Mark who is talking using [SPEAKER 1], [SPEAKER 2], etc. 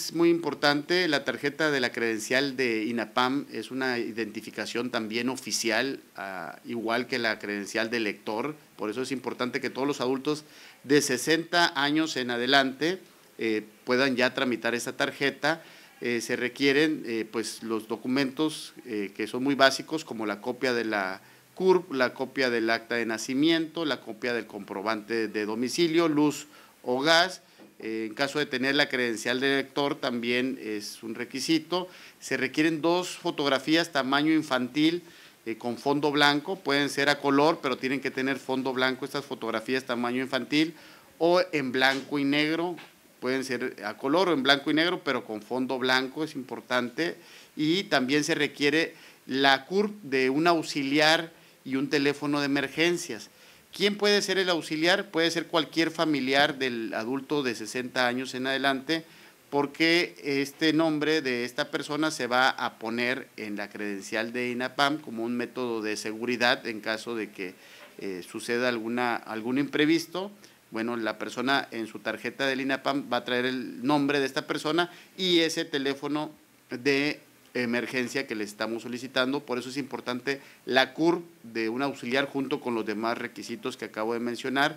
[SPEAKER 1] Es muy importante la tarjeta de la credencial de INAPAM, es una identificación también oficial, ah, igual que la credencial de lector, por eso es importante que todos los adultos de 60 años en adelante eh, puedan ya tramitar esa tarjeta. Eh, se requieren eh, pues los documentos que son muy básicos, como la copia de la CURP, la copia del acta de nacimiento, la copia del comprobante de domicilio, luz o gas eh, en caso de tener la credencial del lector también es un requisito. Se requieren dos fotografías tamaño infantil eh, con fondo blanco. Pueden ser a color, pero tienen que tener fondo blanco estas fotografías tamaño infantil o en blanco y negro. Pueden ser a color o en blanco y negro, pero con fondo blanco es importante. Y también se requiere la CURP de un auxiliar y un teléfono de emergencias. ¿Quién puede ser el auxiliar? Puede ser cualquier familiar del adulto de 60 años en adelante, porque este nombre de esta persona se va a poner en la credencial de INAPAM como un método de seguridad en caso de que eh, suceda alguna, algún imprevisto. Bueno, la persona en su tarjeta del INAPAM va a traer el nombre de esta persona y ese teléfono de emergencia que le estamos solicitando. Por eso es importante la CUR de un auxiliar junto con los demás requisitos que acabo de mencionar.